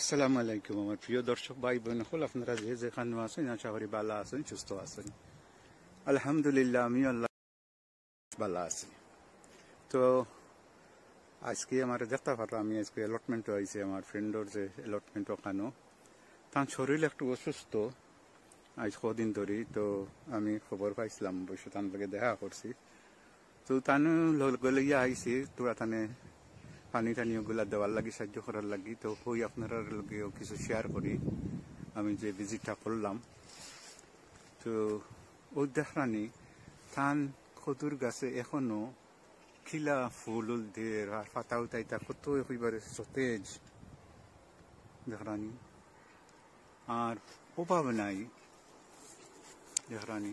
আসসালামু আলাইকুম আমার প্রিয় দর্শক ভাই বোন হল আপনারা যে যেখানে আছেন আশা করি বালা আছেন সুস্থ আছেন আলহামদুলিল্লাহ আমি আল্লাহ বালা আছি তো আজকে আমার দেখতে পারলাম আমি আজকে অ্যালটমেন্টও আইসি আমার ফ্রেন্ডর যে অ্যালটমেন্ট ওখানো তার শরীর একটু অসুস্থ আজ কদিন ধরে তো আমি খবর পাইছিলাম অবশ্য তার লগে দেখা করছি তো তানু লগে আইসি তোরা তানে পানি টানি ওগুলা দেওয়ার লাগি সাহায্য করার লাগি তো হই আপনার লগেও কিছু শেয়ার করি আমি যে ভিজিটটা করলাম তো ও দেখানি থান খতুর গাছে এখনো খিলা ফুল উল দিয়ে আর পাতা তা কত হইবারে সতেজ দেখানি আর অভাব নাই দেখানি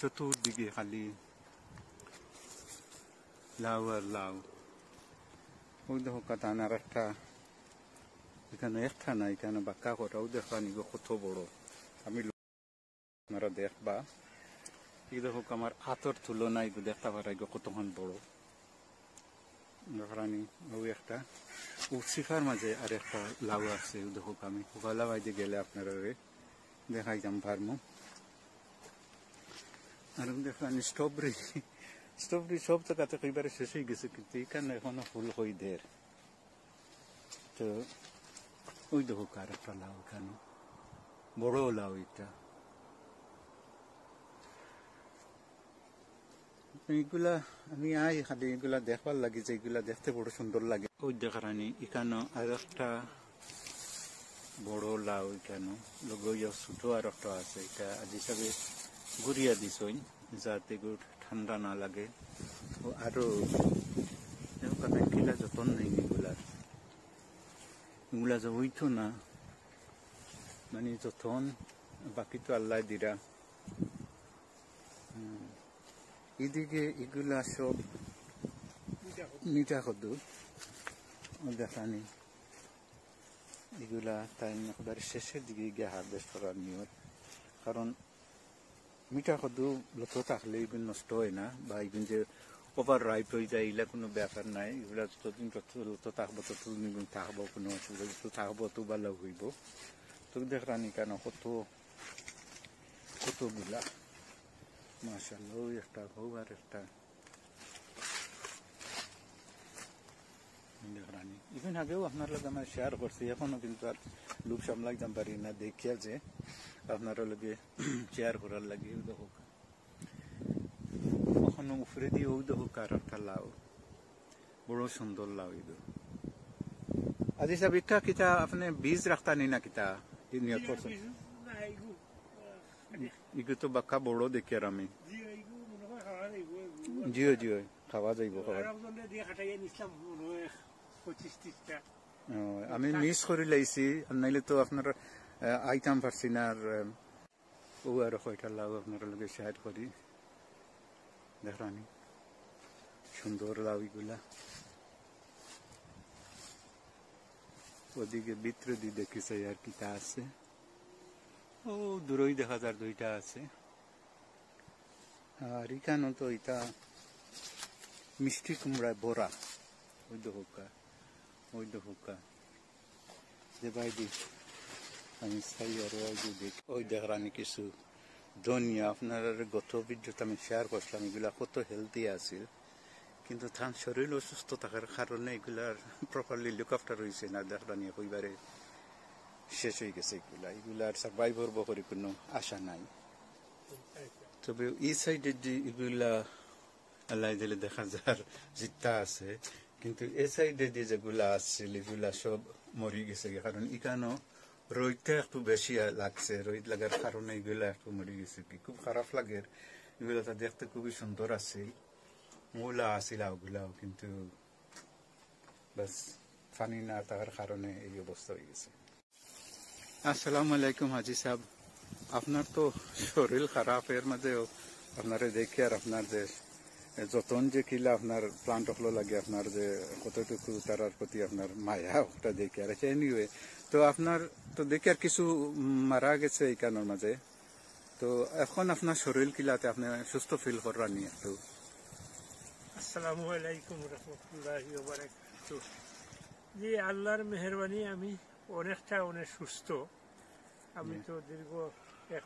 চতুর্দিকে খালি লাউ আর লাউ ওই দেখো কাতান আর একটা এখানে একটা না এখানে বাক্কা কটা ওই দেখো নিগো কত বড় আমি আপনারা দেখবা এই দেখো আমার হাতর তুলনা এগুলো দেখতে পারা এগুলো কতক্ষণ বড় দেখানি ওই একটা উৎসিফার মাঝে আর একটা লাউ আছে দেখুক আমি গলা বাইতে গেলে আপনারা দেখাই যাম পারমো আর দেখানি স্ট্রবেরি স্টোভটি সবটা তো একেবারে শেষ হয়ে গেছে কিন্তু এখানে এখনো ফুল হই দের তো ওই দেখো কার একটা লাউ এখানে বড় লাউ এটা এইগুলা আমি আই খালি এগুলা দেখবার লাগে যে এগুলা দেখতে বড় সুন্দর লাগে ওই দেখার আনি এখানে আর একটা বড় লাউ এখানে লগে ছোট আর একটা আছে এটা আজ হিসাবে ঘুরিয়া দিছই যাতে গুড় ঠান্ডা না লাগে আর আরও কিলা যতন নেই এগুলার এগুলা যে হইতো না মানে যতন বাকি তো আল্লাহ দিরা এদিকে এগুলা সব মিঠা কদু দেখানি এগুলা তাই একবার শেষের দিকে গিয়ে হারভেস্ট করার নিয়ত কারণ মিঠা সদু লোক থাকলে ইবিন নষ্ট হয় না বা ইবিন যে ওভার রাইপ হয়ে যায় এগুলা কোনো ব্যাপার নাই এগুলা যতদিন লোক থাকবো ততদিন ইবিন থাকবো কোনো অসুবিধা যত থাকবো তো ভালো হইব তো দেখ রানি কেন কত কতগুলা মাসাল্লাহ একটা হোক আর একটা ইভেন আগেও আপনার লগে আমি শেয়ার করছি এখনো কিন্তু আর লোক সামলাক যাম পারি না দেখিয়া যে আপনার লগে শেয়ার করার লাগে হোক কখনো উফরে দিয়ে ওই দেখো আর একটা লাউ বড় সুন্দর লাউ ঈদ আজি সব ইটা কিতা আপনি বীজ রাখতা নি না কিতা নিয়ত করছে ইগু তো বাক্কা বড় দেখি আর আমি জিও জিও খাওয়া যাইব খাওয়া আমি মিস করে লাইছি নাইলে তো আপনার আইটাম পারছি না আর ও আর কয়টা লাউ আপনার লগে শেয়ার করি দেখানি সুন্দর লাউ এগুলা ওদিকে ভিতরে দিয়ে দেখিছে আর তা আছে ও দূরই দেখা যার দুইটা আছে আর এখানে তো এটা মিষ্টি কুমড়ায় বরা ওই দোকা with the hookah. Divided আমি স্থায়ী আরও দেখ ওই দেখার আমি কিছু ধনিয়া আপনার গত অভিজ্ঞতা আমি শেয়ার করছিলাম এগুলা কত হেলদি আছে কিন্তু ধান শরীর অসুস্থ থাকার কারণে এগুলার প্রপারলি লুক আফটার হয়েছে না দেখা নিয়ে কইবারে শেষ হয়ে গেছে এগুলা এগুলার সার্ভাইভ করব করে কোনো আশা নাই তবে ই সাইডে যে এগুলা আল্লাহ দিলে দেখা যার জিতা আছে কিন্তু এ সাইডে দিয়ে যেগুলা আসছিল এগুলা সব মরি গেছে কারণ এখানেও রোদটা একটু বেশি লাগছে রোদ লাগার কারণে এগুলা একটু মরি গেছে কি খুব খারাপ লাগে এগুলো তো দেখতে খুবই সুন্দর আছে মূলা আছিল ওগুলাও কিন্তু বাস পানি না থাকার কারণে এই অবস্থা হয়ে গেছে আসসালামু আলাইকুম হাজি সাহেব আপনার তো শরীর খারাপ এর মাঝেও আপনারা দেখি আর আপনার যে যতন যে কিলা আপনার প্লান্ট হলো লাগে আপনার যে কতটুকু তারার প্রতি আপনার মায়া ওটা দেখে আর এনিওয়ে তো আপনার তো দেখি আর কিছু মারা গেছে এই কারণের মাঝে তো এখন আপনার শরীর কিলাতে আপনি সুস্থ ফিল করার নিয়ে একটু আসসালামু আলাইকুম রহমতুল্লাহি জি আল্লাহর মেহরবানি আমি অনেকটা অনেক সুস্থ আমি তো দীর্ঘ এক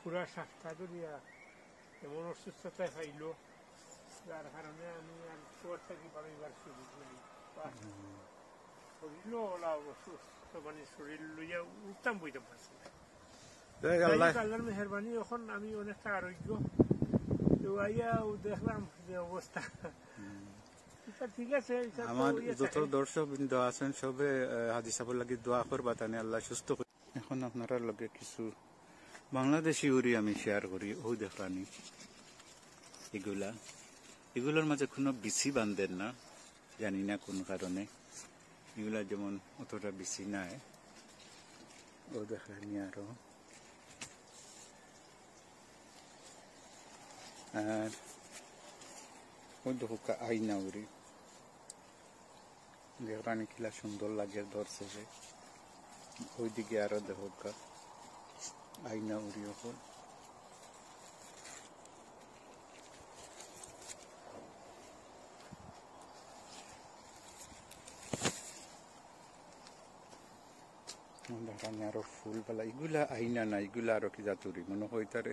পুরা সপ্তাহ ধরিয়া এমন অসুস্থতায় পাইলো যার কারণে আমি আর শহরটাকে পারিবার সুযোগ নাই শরীরও ওলা অসুস্থ মানে শরীর লইয়া উঠতাম বইতে পারছি আল্লাহর এখন আমি অনেকটা আইয়া দেখলাম যে অবস্থা আচ্ছা, আচ্ছা, ইয়ে যত আল্লাহ সুস্থ এখন লগে কিছু বাংলাদেশি উড়ি আমি শেয়ার করি ও দেখলানি এগুলা এগুলোর মাঝে কোনো বিসি বান্ধেন না জানি না কোনো কারণে এগুলা যেমন অতটা বিসি নাই ও দেখানি আরো আর ওই দেখো আইনা উড়ি দেখরানি কিলা সুন্দর লাগে ধরছে যে ওইদিকে আরো দেখো আইনা উড়ি ওপর আরো আরো ফুলবালা এগুলা আইনা না এগুলা আরো কি জাতুরি মনে হয় তারে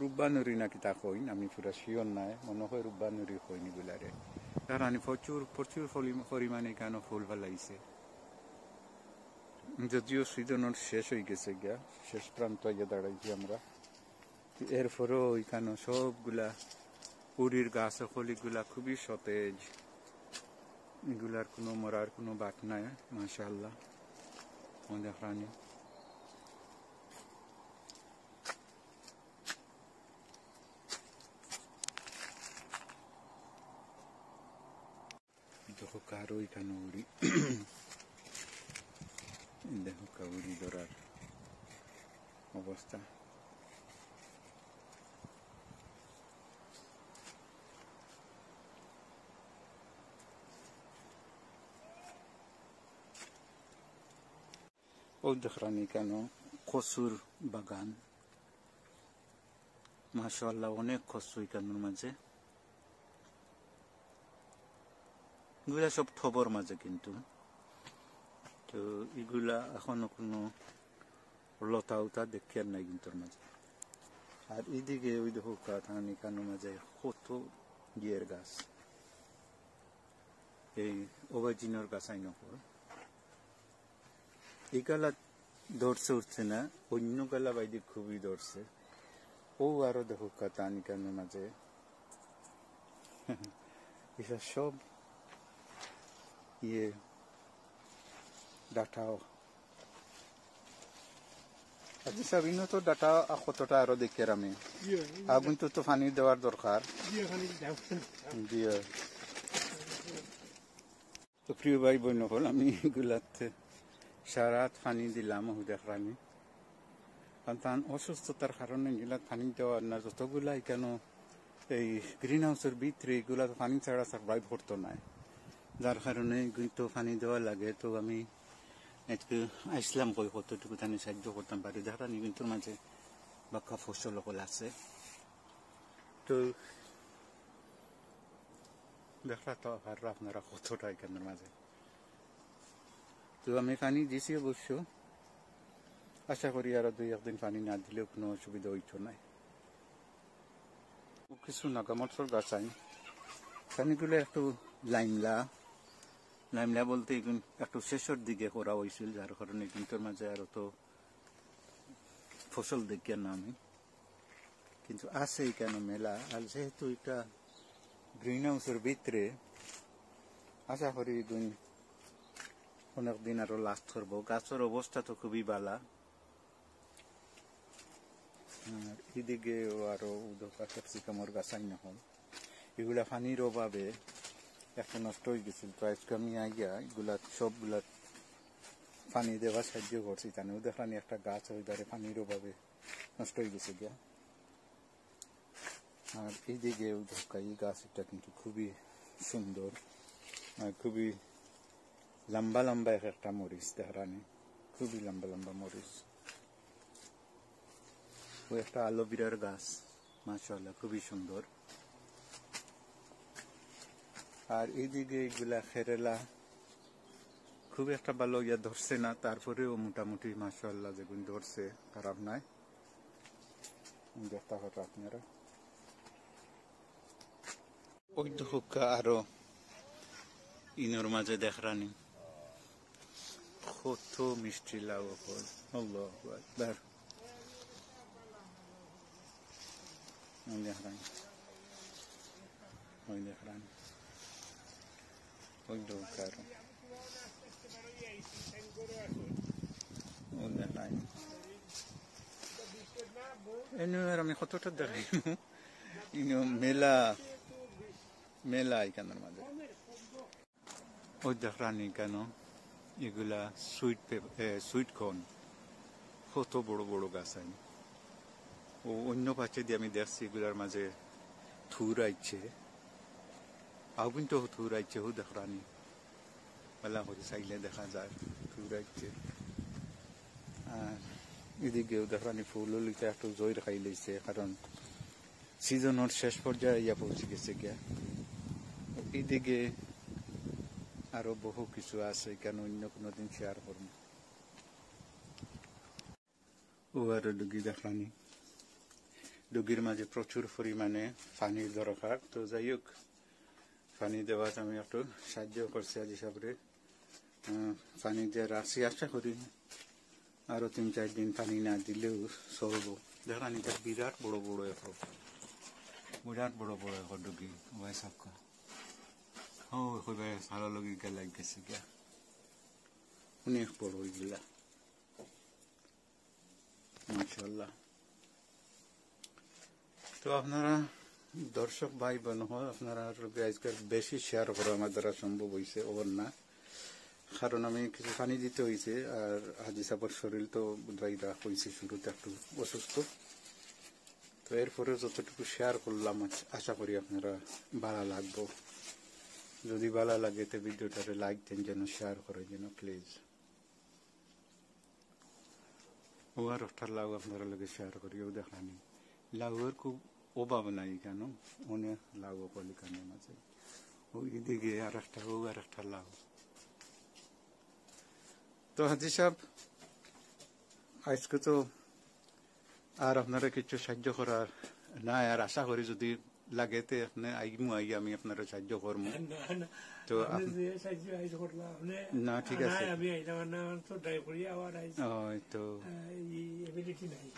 রুব্বানুরি না তা কইন আমি পুরা শিওর নাই মনে হয় রুব্বানুরি হইন এগুলারে তার আমি প্রচুর প্রচুর পরিমাণে কেন ফুল ফেলাইছে যদিও সিজনের শেষ হয়ে গেছে গিয়া শেষ প্রান্ত গিয়ে দাঁড়াইছি আমরা এরপরেও ওইখানে সবগুলা পুরীর গাছ এগুলা খুবই সতেজ এগুলার কোনো মরার কোনো বাট নাই মাসা আল্লাহ আমাদের প্রাণী 白いカの売り দেখো কাউরি ধরার অবস্থা ও দেখরানি কেন কসুর বাগান মাসাল্লাহ অনেক কসু এখানোর মাঝে এগুলা সব থবর মাঝে কিন্তু তো এগুলা এখনো কোনো লতা উতা দেখিয়ার নাই কিন্তু মাঝে আর এদিকে ওই দেখো কাঠানি কানো মাঝে কত গিয়ের গাছ এই ওভাজিনোর গাছ আইন এই গালা ধরছে উঠছে না অন্য গালা বাইদি খুবই ধরছে ও আরো দেখো কাতানি কানো মাঝে এসব সব you. ডাটাও আচ্ছা সাবিনো তো ডাটা কতটা আরো দেখে আমি আগুন তো তো পানি দেওয়ার দরকার তো প্রিয় ভাই বোন হল আমি গুলাতে সারাত পানি দিলাম দেখার আমি কারণ তার অসুস্থতার কারণে এগুলা পানি দেওয়ার না যতগুলাই কেন এই গ্রিন হাউসের ভিতরে এগুলা পানি ছাড়া সার্ভাইভ করতো নাই যার কারণে কিন্তু পানি দেওয়া লাগে তো আমি একটু আইসলাম কই কতটুকু আমি সাহায্য করতাম পারি দেখা কিন্তু মাঝে বাক্কা ফসল সকল আছে তো দেখা তো আর আপনারা কতটা এখানের মাঝে তো আমি পানি দিছি অবশ্য আশা করি আরো দুই একদিন পানি না দিলেও কোনো অসুবিধা হইতো না কিছু নাগামটর গাছ আইন পানিগুলো একটু লাইমলা লাইমলা বলতে একটু শেষের দিকে করা হয়েছিল যার কারণে কিন্তু মাঝে আর তো ফসল দেখিয়া নামে কিন্তু আছে কেন মেলা আর যেহেতু এটা গ্রিন হাউসের ভিতরে আশা করি দুই অনেক দিন আরো লাস্ট করবো গাছের অবস্থা তো খুবই বালা এদিকে আরো উদক কামর গাছ আইন হল এগুলা পানির অভাবে একটা নষ্ট হয়ে গেছিল তো আজকে আমি আইয়া এগুলা সবগুলা পানি দেওয়া সাহায্য করছি তানেও দেখলাম একটা গাছ ওই ধারে পানির অভাবে নষ্ট হয়ে গেছে গিয়া আর এই দিকে এই গাছ এটা কিন্তু খুবই সুন্দর আর খুবই লম্বা লম্বা এক একটা মরিচ দেখারানি খুবই লম্বা লম্বা মরিচ ও একটা আলোবিরার গাছ মাসাল্লাহ খুবই সুন্দর আর এইদিকে এগুলা খেরেলা খুব একটা ভালো ইয়া ধরছে না তারপরেও মোটামুটি মাসাল্লাহ যেগুন ধরছে খারাপ নাই দেখতে পারো আপনারা ওই হুক্কা আরো ইনোর মাঝে দেখরানি কত মিষ্টি লাউ ফল দেখরানি দেখরানি Olha o carro. আমি কতটা দেখাইমু মেলা মেলা এখানের মাঝে ওই দেখরানি কেন এগুলা সুইট সুইট কন কত বড় বড় গাছ আমি ও অন্য পাচ্ছে দিয়ে আমি দেখছি এগুলার মাঝে থুর আইছে Agunto Turaiche Hudahrani. Bala Horisaile দেখা যায় Turaiche. আর এদিকে উদাহরণে ফুললিতে একটু জয়ের খাই লইছে কারণ সিজনের শেষ পর্যায়ে ইয়া পৌঁছে গেছে গিয়া এদিকে আরো বহু কিছু আছে কেন অন্য কোনো দিন শেয়ার করব ও আরো ডুগি দেখানি ডুগির মাঝে প্রচুর পরিমাণে পানির দরকার তো যাই হোক পানি দেওয়ার আমি একটু সাহায্য করছি আজ হিসাবে পানি দেওয়ার রাশি আশা করি আরো তিন চার দিন পানি না দিলেও চলব দেখা নিতে বিরাট বড় বড় এখন বিরাট বড় বড় এখন ডুগি ওয়াই সাপকা ও লগি গা লাগ গেছে গিয়া অনেক বড় ওইগুলা মাশাল্লাহ তো আপনারা দর্শক ভাই বোন আপনারা আজকাল বেশি শেয়ার করা আমার দ্বারা সম্ভব হয়েছে ওর না কারণ আমি কিছু পানি দিতে হয়েছে আর হাজি সাপর শরীর তো বোধহয় হয়েছে শুরুতে একটু অসুস্থ তো এরপরে যতটুকু শেয়ার করলাম আশা করি আপনারা ভালো লাগবো যদি ভালো লাগে তো ভিডিওটারে লাইক দেন যেন শেয়ার করে যেন প্লিজ ওয়ার একটা লাউ আপনারা লোকে শেয়ার করিও দেখানি লাউয়ের খুব অভাব নাই কেন অনেক লাউ পলিকানের মাঝে ওইদিকে আর একটা হোক আর একটা লাউ তো হাজি সাহেব আজকে তো আর আপনারা কিছু সাহায্য করার না আর আশা করি যদি লাগে তে আপনি আইমু আই আমি আপনারা সাহায্য করব তো না ঠিক আছে তো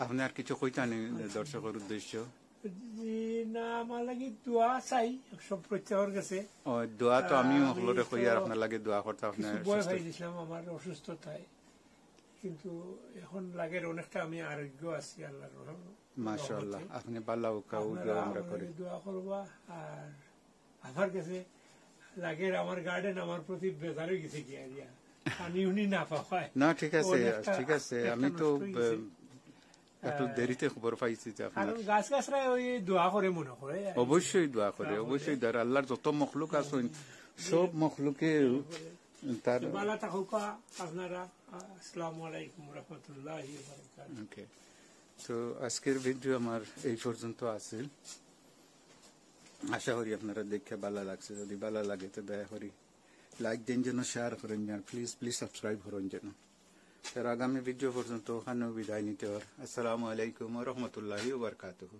আপনি আর কিছু কইতা নেই দর্শকের উদ্দেশ্য আমার লাগি লাগে অনেকটা আমি আরোগ্য আছি আল্লাহর রহমত মাশাআল্লাহ আপনি ভালো কাউ দোয়া আমরা গার্ডেন আমার প্রতি বেজার হয়ে গেছে না ঠিক আছে ঠিক আছে আমি তো একটু হ্যাঁ। দেরিতে খবর পাইছি যে আপনার গাছ গাছরা ওই দোয়া করে মনে হ্যাঁ। করে অবশ্যই দোয়া করে অবশ্যই আল্লাহর যত মখলুক হ্যাঁ। সব মখলুকে তার থাকুক আপনারা আলাইকুম ওকে তো আজকের ভিডিও আমার এই পর্যন্ত আছে আশা করি আপনারা দেখে ভালো লাগছে যদি ভালো লাগে তো দয়া করি লাইক দেন যেন শেয়ার করেন যেন প্লিজ প্লিজ সাবস্ক্রাইব করেন যেন फिर आगामी भिडियो पर्त विदाय असलम वरहमतुल्ला वरकू